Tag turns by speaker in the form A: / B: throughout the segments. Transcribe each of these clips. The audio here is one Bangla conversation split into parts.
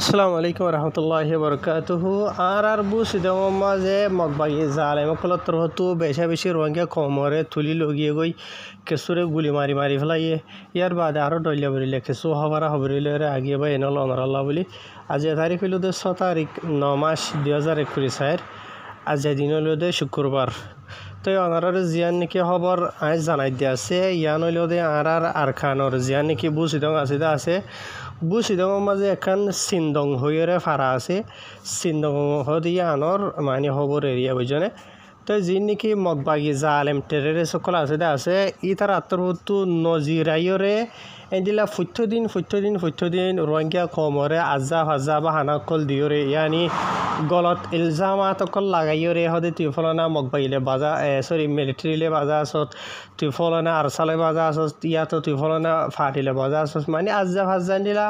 A: আসসালামু আলাইকুম রহমতুল্লাহি বরকাতুহু আর আর বু সিদম মাজে মগবাগি জাল মকলত্তর হতু বেশা বেশি রোহিঙ্গা কমরে তুলি লগিয়ে গই কেঁচুরে গুলি মারি মারি ফেলাইয়ে ইয়ার বাদে আরও ডলিয়া বলিলে কেঁচু হবারা হবরিলে আগিয়ে বা এনল অনরাল্লা বুলি আজি তারিখ দে ছ তারিখ ন মাস দুই হাজার একুশ সায়ের আজি দিন হইল দে শুক্রবার তো আনারার জিয়ান নাকি খবর আজ জানাই দিয়া আছে ইয়ান হইল দে আর আর আরখানোর জিয়ান নাকি বুঝিদং আছে আছে বুসিদঙর মাঝে একখান চিন্দং হইয়েরে ফাড়া আছে চিন্দং দিয়া আনর মানে খবর এরিয়া বুঝনে তো যি নেকি মগবাগি জাল এম টেরেরে সকল আছে দে আছে ই তার আত্মর হতো এদিলা দিন ফুথ্য দিন রোহিঙ্গা কমরে আজা ভাজা বা হানাকল দিওরে ইয়ানি গলত লাগাইও রে হদে তুই ফলনা বাইলে বাজা সরি মিলিটারিলে বাজা আসত তুই ফলনা আরসালে বাজা আসত ইয়াতো তুই ফলনা ফাটিলে বাজা আসত মানে আজা ফাজা দিলা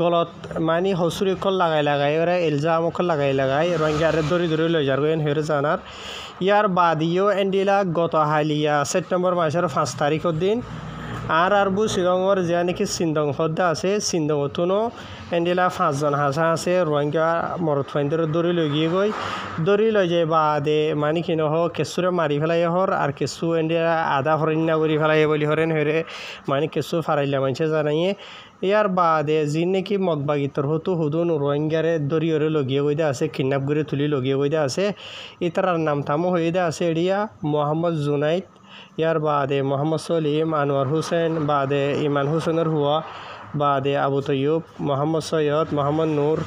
A: গলত মানে হসুরিকল লাগাই লাগাই ইলজাম অকল লাগাই লাগাই রোহিঙ্গারে ধরে ধরে লই যার হেরে জানার ইয়ার বাদিও এন্ডিলা গত হালিয়া সেপ্টেম্বর মাসের পাঁচ তারিখের দিন আর আরবু শিলংর যে নাকি সিন্দং হদ্দা আছে সিন্দং অতুনো এন্ডিলা পাঁচজন হাসা আছে রোহিঙ্গা মরত ফাইন্ডর দৌড়ি লৈ গিয়ে গই দৌড়ি লৈ যায় বা দে মানে কি নহ কেঁচুৰে মাৰি পেলাই হর আর কেঁচু এন্ডিলা আধা হরণ্যা কৰি পেলাই বুলি হরেন হরে মানে কেঁচু ফারাইলা মানুষে জানাইয়ে ইয়ার বাদে যি নেকি মগবাগী তরফতো হুদুন রোহিঙ্গারে দরিয়রে লগিয়ে গইদা আছে কিডন্যাপ করে তুলি লগিয়ে গইদা আছে ইতারার নাম থামো হয়ে আছে এড়িয়া মোহাম্মদ জুনাইদ ইয়ার বাদে মোহাম্মদ সলিম আনোয়ার হুসেন বাদে ইমান হুসেনের হুয়া বাদে আবু তৈয়ুব মোহাম্মদ সৈয়দ মোহাম্মদ নূর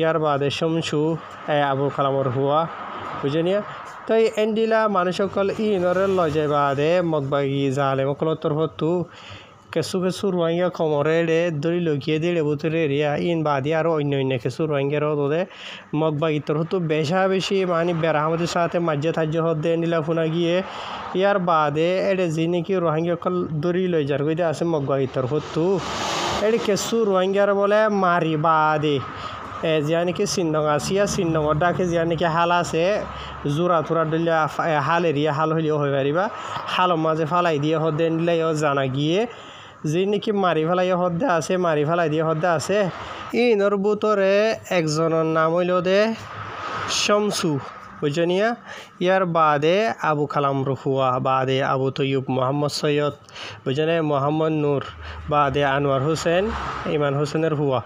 A: ইয়ার বাদে শমসু এ আবু কালামর হুয়া বুঝে এই এন্ডিলা মানুষ সকল ই লজে বাদে মগবাগি জালে মকলতর হতু কেঁচু কেঁচু রোহিঙ্গা কমরেৰে ধৰি লুকিয়ে দি লেবুতরে এৰিয়া ইন বাদি আৰু অন্য অন্য কেঁচু রোহিঙ্গার ওদের মগ বাগিতর হতো বেশা বেশি মানে বেড়াহামতির সাথে মাঝে সাহায্য হতে নিলা ফুনা গিয়ে ইয়াৰ বাদে এটা যে নাকি রোহিঙ্গা অকল ধরি লই যার কইতে আছে মগ বাগিতর হতো এটা কেঁচু রোহিঙ্গার বলে মারি বাদে যিয়া নেকি চিনডং আছে ইয়াৰ চিনডঙৰ দাকে যিয়া নেকি হাল আছে জোৰা তোৰা দিলে হাল এৰিয়া হাল হ'লেও হৈ পাৰিবা হালৰ মাজে ফালাই দিয়ে সদায় দিলে ইয় জানা গিয়ে যি নেকি মাৰি পেলাই সদ্যে আছে মাৰি পেলাই দিয়ে সদ্যে আছে ইনৰ বুটৰে একজনৰ নাম হইল দে শমচু বুঝনিয়া ইয়াৰ বাদে আবু কালাম রহুয়া বাদে আবু তৈয়ুব মোহাম্মদ সৈয়দ বুঝনে মোহাম্মদ নূর বাদে আনোৱাৰ হুছেইন ইমান হোসেনের হুয়া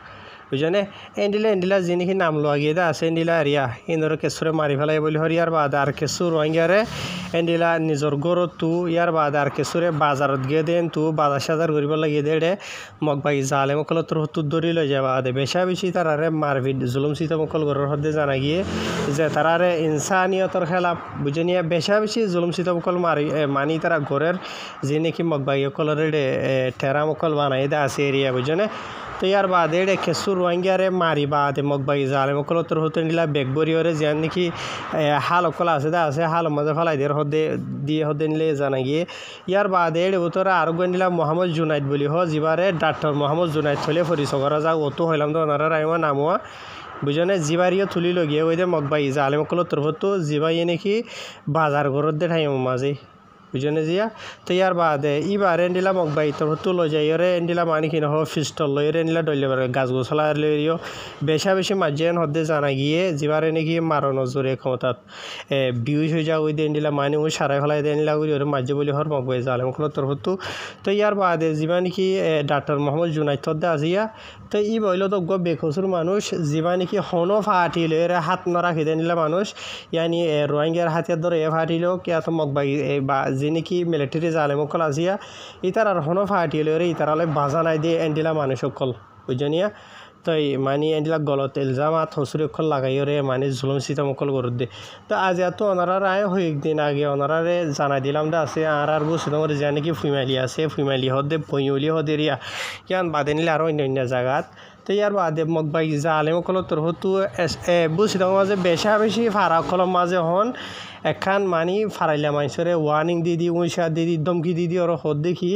A: এন্দিলা এন্ডিলা যি নেকি নাম লোয়া গিয়ে আছে এন্ডিলা এরিয়া ইন্দর কেসুরে মারি ফেলাই বলি হরিয়ার বাদে আর কেঁচু রোহিঙ্গারে এন্ডিলা নিজের গরত তু ইয়ার বাদে আর কিছুরে বাজারত গিয়ে দেন তু বাজার সাজার করবার লাগিয়ে দে মগ বাকি জালে মকল তোর হতু ধরি লই যায় বাদে বেশা বেশি তারারে মারপিট জুলুম সীতা মকল গরর হদ্দে জানা গিয়ে যে তারারে ইনসানিয়তর খেলা বুঝে নিয়ে বেশা বেশি জুলুম সীতা মকল মারি মানি তারা ঘরের যে নাকি মগ বাকি কলরে টেরা মকল বানাই দে আছে এরিয়া বুঝে তো ইয়ার বাদে এটা খেসু রোহিঙ্গারে মারি বাদে মগ বাগি জালে মকল তোর হতে নিলা বেগবরিয়রে যে নাকি হাল অকল আছে দা আছে হাল মাঝে ফালাই দিয়ে হদে দিয়ে হদে নিলে জানা গিয়ে ইয়ার বাদে এটা তোরা আরো গনিলা মোহাম্মদ জুনাইদ বলি হ জিবারে ডাক্তার মোহাম্মদ জুনাইদ হলে ফরিস করা যাক অতো হইলাম তো ওনারা রাইমা নামোয়া বুঝনে জিবারিও তুলি লগিয়ে ওই যে মগবাই জালে মকল তোর হতো জিবাই নাকি বাজার ঘরত দে ঠাই মাঝে বুঝনে জিয়া তো ইয়ার বাদে ইবার এন্ডিলা মগ বাই তোর তো লই যাই ওরে এন্ডিলা মানি কিনা হো ফিস্টল লই রে এন্ডিলা ডলি পারে গাছ গোছলা লই রিও বেশা বেশি মার্জেন হদ্দে জানা গিয়ে জিবারে এনে গিয়ে নজরে জোরে এ বিউজ হয়ে যা ওই দেনডিলা মানি ও সারাই ফেলাই দেনলা ওই ওরে মাঝে বলি হর মগ বাই জালেম খোলো তোর হতো তো ইয়ার বাদে জিবানি কি ডাক্তার মোহাম্মদ জুনাইদ দা আজিয়া তো ই বইল তো গো বেখসুর মানুষ জিবানি কি হনো লই এর হাত নরা খেদে নিলা মানুষ ইয়ানি রোহিঙ্গার হাতিয়ার ধরে এ ফাটিল কে তো মগ বাই বা যিনি মিলিটারি জালেম জালেমকল আজিয়া ইতার আর হনো ফাটিয়ে লোরে ইতারালে বাজা নাই দিয়ে এন্ডিলা মানুষ সকল বুঝনিয়া তই মানে এইবিলাক গলত ইলজামাত অকল লাগাইরে মানে জুলুম অকল করত দে তো আজ এত অনারার আয় হয়ে একদিন আগে অনারারে জানা দিলাম দে আছে আর আর বসে তোমার যে নাকি ফুইমালি আছে ফুইমালি হদে পইউলি হদে এরিয়া ইয়ান বাদে নিলে আরও অন্য অন্য জায়গাত তো ইয়ার বাদে মগ বাই যা আলেমকলৰ তৰফতো বুজি থাকোঁ মাজে বেচা বেছি ভাড়াসকলৰ মাজে হন এখন মানি ফাৰাইলা মাইছৰে ৱাৰ্ণিং দি দি উইচা দি দি দমকি দি দি আৰু সদ দেখি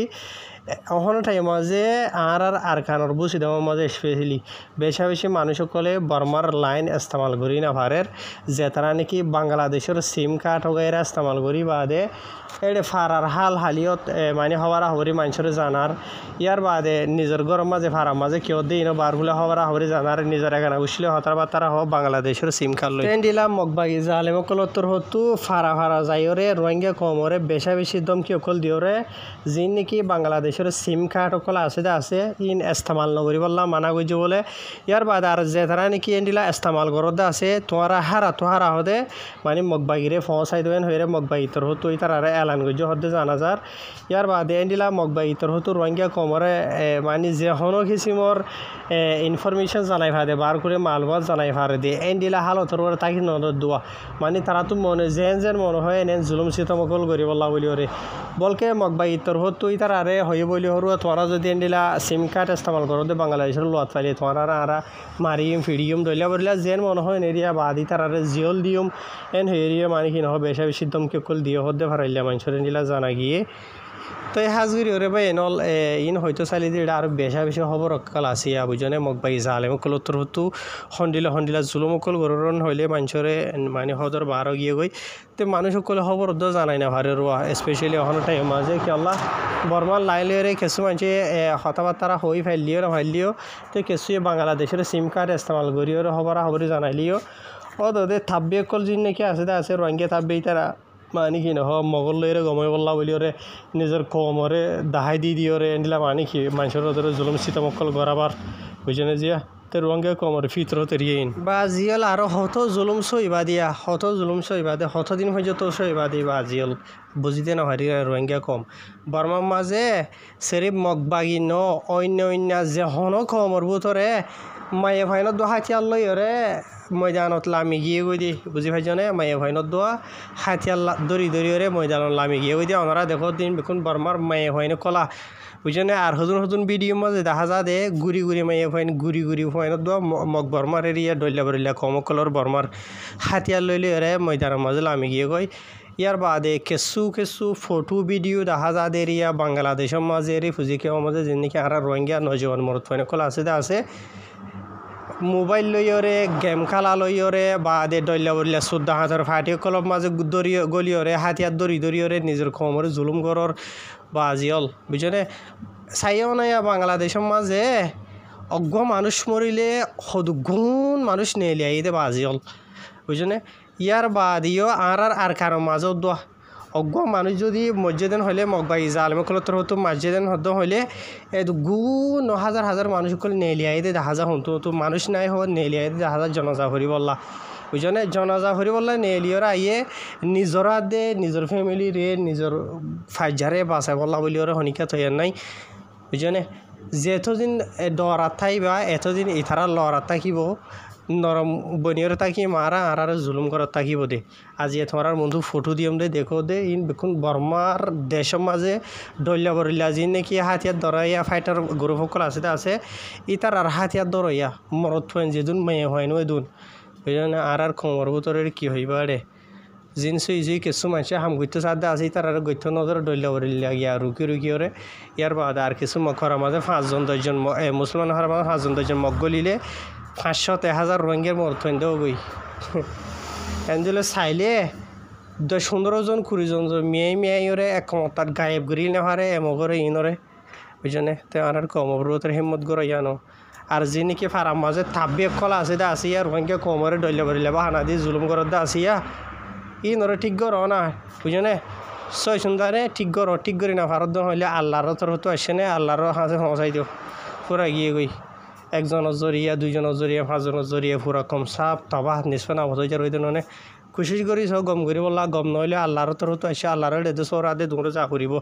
A: অহন টাইমাজে আর আর আর কানোর বুঝি দেওয়ার মাঝে স্পেশালি বেশা বেশি সকলে বর্মার লাইন ইস্তেমাল করি না ভারের যে তারা নাকি বাংলাদেশের সিম কার্ড ওগাইরা ইস্তেমাল করি বাদে এটা ফারার হাল হালিয়ত মানে হবার হবরি মানুষের জানার ইয়ার বাদে নিজের গরম মাঝে ফারার মাঝে কেউ দিই না বারগুলো হবার হবরি জানার নিজের এখানে উঠলে হতার বাতারা হওয়া বাংলাদেশের সিম কার্ড লই দিলাম মগবাগি উত্তর হতু ফারা ফারা যাই রে রোহিঙ্গা কমরে বেশা বেশি দম কেউ কল দিও রে যিনি নাকি বাংলাদেশ দেশের সিম কার্ডসকল আছে যে আছে ইন ইস্তেমাল নগরি বললাম মানা করছি বলে ইয়ার বাদ আর যে তারা নাকি এনডিলা ইস্তেমাল করতে আছে তোহারা হারা তোহারা হদে মানে মগবাগিরে ফসাই দেবেন হয়ে মগবাগিতর হতো তুই তারা এলান করছি হদে জানা যার ইয়ার বাদে এনডিলা মগবাগিতর হতো রোহিঙ্গা কমরে মানে যে হনো কিসিমর ইনফরমেশন জানাই ফাদে বার করে মালবাদ জানাই ফারে দিয়ে এনডিলা হালতর ওরা তাকে নজর দোয়া মানে তারা তো মনে যেন যেন মনে হয় এনে জুলুম সিতমকল করি বললা বলি ওরে বলকে মগবাগিতর হতো তুই তারা হয়ে বলি হরুয়া তোমরা যদি এন্ডিলা সিম কার্ড ইস্তেমাল করো দে বাংলাদেশের লোয়াত পাইলে তোমরা আরা মারিম ফিডিয়ম দলিয়া বলিলা যেন মনে হয় এরিয়া বাদি তারারে জিওল দিয়ম এন হেরিয়া মানে কি নহ বেশা বেশি দমকে কল দিয়ে হদ্দে ফারাইলা মানুষের এন্ডিলা জানা গিয়ে তো এই হাজগুড়ি ওরে ভাই এনল ইন হয়তো চালি দিয়ে আর বেশা বেশি খবর কাল আসিয়া বুঝনে মগ বাই জালে মকল উত্তর হতো সন্দিলা সন্দিলা জুলুম অকল গরুরণ হইলে মানুষরে মানে সদর বাহার গিয়ে গৈ তো মানুষ সকলে খবর অর্ধ জানাই না ভারে রোয়া স্পেশালি অহন টাইম মাঝে কি আল্লাহ বর্মার লাইলে রে কিছু মানুষে হতাবার্তারা হই ফেললিও না ফেললিও তো কিছু বাংলাদেশের সিম কার্ড ইস্তেমাল করিও খবরা খবরই জানাইলিও অ দে থাব্বে অকল যিন নাকি আছে আছে রোহিঙ্গা থাব্বেই তারা মানি কি নহ মগল লইরে গমে বললা বলিওরে নিজের কমরে দাহাই দি দিওরে এনিলা মানি কি মানুষের ওদের জুলুম সীতামক্কল গড়াবার বুঝেনে জিয়া তে রঙে কমর ফিতর তেরিয়েন বা জিয়ল আরো হত জুলুম সইবা দিয়া হত জুলুম সইবা দে হত দিন পর্যন্ত সইবা দি বা জিয়ল বুঝিতে না হারি রোহিঙ্গা কম বর্মার মাঝে সেরিব মগবাগি ন অন্য অন্য যে হন কমর বুতরে মায়ে ফাইনত দহাতিয়াল লইরে ময়দানত লামি গিয়ে গই দি বুঝি পাইছনে মায়ে হয়নত দোয়া হাতিয়ার দড়ি দড়িয়রে ময়দানত লামি গিয়ে গই দিয়ে ওনারা দেখো দিন বেকুন বর্মার মায়ে ভাইন কলা বুঝছেন আর হজুন হজুন ভিডিও মাঝে দেখা যা দে গুড়ি গুড়ি মাইয়া ফাইন গুড়ি গুড়ি ফাইন মগ বর্মার এরিয়া ডলিয়া বরিলা কমকলর বর্মার হাতিয়ার লই লই রে ময়দানের মাঝে আমি গিয়ে কই ইয়ার বাদে কেঁচু কেঁচু ফটো ভিডিও দেখা যা দে এরিয়া বাংলাদেশের মাঝে রে ফুজিকে মাঝে যেদিকে আর রোহিঙ্গা নজওয়ান মরত ফাইন কল আছে দে আছে মোবাইল লইয়রে গেম খেলা লইয়রে বা দে দলিয়া বলিয়া চুদ্দা হাতৰ ফাটি কলম মাজে দৰি গলিয়ৰে হাতিয়াত দৰি দৰিয়ৰে নিজৰ খমৰে জুলুম গড়ৰ বা জিয়ল বুঝনে চাইও নাই বাংলাদেশের মাঝে অজ্ঞ মানুষ মরিলে সদুগুণ মানুষ নেলিয়াই দে বা জিয়ল বুঝনে ইয়াৰ বাদিও আৰ আৰ আৰ কাৰো মাজত দোৱা অজ্ঞ মানুষ যদি মসজিদেন হলে মগবাই যা আলমকলতর হতো মসজিদেন হদ হলে গু ন হাজার হাজার মানুষ সকল নেলিয়াই দে দেখা যা হতো তো মানুষ নাই হওয়া নেলিয়াই দে দেখা জনজা হরি বললা ওই জন্য জনাজা হরি বললা নেলিয়রা আইয়ে নিজরা দে নিজের ফ্যামিলি রে নিজের ফাইজারে বাসায় বললা বলি ওরা হনিকা থইয়ার নাই ওই জন্য যেতদিন ডরাত থাইবা এতদিন ইথারা লড়াত থাকিব নরম বনিয়র তাকি মারা আর আর জুলুম করার থাকিব দে আজি তোমার বন্ধু ফটো দিয়ে দে দেখো দে ইন দেখুন বর্মার দেশের মাঝে ডলিয়া বরিলা যি নেকি হাতিয়ার দরাইয়া ফাইটার গরুসকল আছে আছে ইতার আর হাতিয়ার দরাইয়া মরত যে দুন মেয়ে হয় নয় দুন ওই আর আর খমর বুতরে কি হইবা রে জিন সুই জুই কিছু মানুষে হাম গইতে সাদা আছে তার আর গইতে নজর ডলিয়া বরিলা গিয়া রুকি রুকি ওরে ইয়ার বাদ আর কিছু মখর মাঝে পাঁচজন দশজন মুসলমান হওয়ার মাঝে পাঁচজন দশজন মগ গলিলে পাঁচশো তে হাজার রোহিঙ্গার মরথন দেও গই এনজেলে চাইলে দশ পনেরো জন কুড়ি জন মেয়ে মেয়াই ওরে এক গায়েব করি নেহারে এম করে ইনরে ওই জন্যে তো আর কমব্রতের হিম্মত গর ইয়ানো আর যে নাকি ফারাম মাঝে থাব্বি কলা আছে দা আছে আর ওখানকে কমরে ডলে বরিলে বা হানা দিয়ে জুলুম করার দা আসিয়া ই নরে ঠিক গর না বুঝনে সই সুন্দরে ঠিক গর ঠিক গরি না ভারত হইলে আল্লাহর তোর হতো আসে না আল্লাহর হাঁসে হঁসাই দিও পুরা গিয়ে গই একজন অজরিয়া দুজন অজরিয়া পাঁচজন অজরিয়া পুরকম সাপ তবাহ নিঃসন আবহ ওই ধরনের কোশিশ করি গম করি বললা গম নইলে আল্লাহর তরফ তো এসে আল্লাহর এদেশ ওরা দে দূরে যা করব